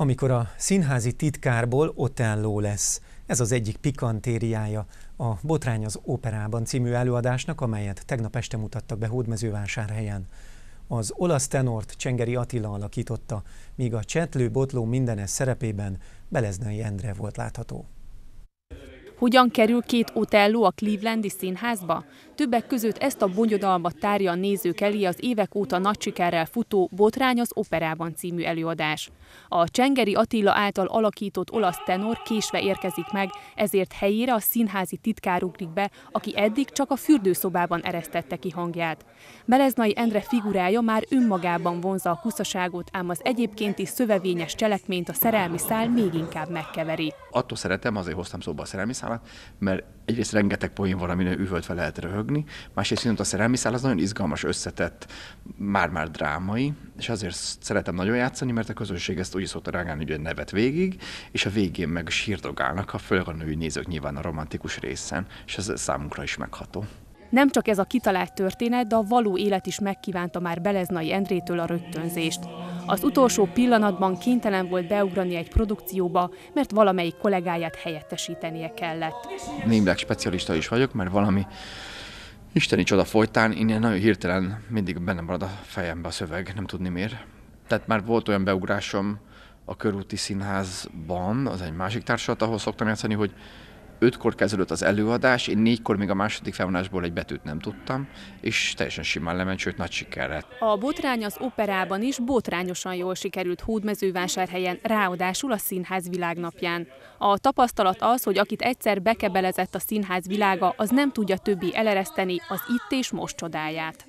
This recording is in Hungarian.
amikor a színházi titkárból Otelló lesz. Ez az egyik pikantériája a Botrány az Operában című előadásnak, amelyet tegnap este mutattak be Hódmezővásárhelyen. Az olasz tenort Csengeri Attila alakította, míg a Csetlő Botló mindenes szerepében Beleznai Endre volt látható. Hogyan kerül két Otello a Clevelandi színházba? Többek között ezt a bonyodalmat tárja a nézők elé az évek óta nagy sikerrel futó Botrány az operában című előadás. A Csengeri Attila által alakított olasz tenor késve érkezik meg, ezért helyére a színházi titkár ugrik be, aki eddig csak a fürdőszobában eresztette ki hangját. Beleznai Endre figurája már önmagában vonza a kuszaságot, ám az egyébként is szövevényes cselekményt a szerelmi szál még inkább megkeveri. Attól szeretem, azért hoztam szóba a szerelmi szál, szerelmiszálat, mert egyrészt rengeteg poén van, amin üvöltve lehet röhögni, másrészt viszont a szál az nagyon izgalmas, összetett, már-már drámai, és azért szeretem nagyon játszani, mert a közönség ezt úgy szokta rágálni, hogy nevet végig, és a végén meg sírdogálnak, ha főleg a női nézők nyilván a romantikus részen, és ez számunkra is megható. Nem csak ez a kitalált történet, de a való élet is megkívánta már Beleznai Endrétől a rögtönzést. Az utolsó pillanatban kénytelen volt beugrani egy produkcióba, mert valamelyik kollégáját helyettesítenie kellett. Némleg specialista is vagyok, mert valami isteni csoda folytán innen nagyon hirtelen mindig benne marad a fejembe a szöveg, nem tudni miért. Tehát már volt olyan beugrásom a körúti színházban, az egy másik társulat, ahol szoktam játszani, hogy ötkor kezdődött az előadás, én négykor még a második felvonásból egy betűt nem tudtam, és teljesen simán lement, sőt nagy sikerre. A botrány az operában is botrányosan jól sikerült Hódmezővásárhelyen, ráadásul a Színház világnapján. A tapasztalat az, hogy akit egyszer bekebelezett a színház világa, az nem tudja többi elereszteni az itt és most csodáját.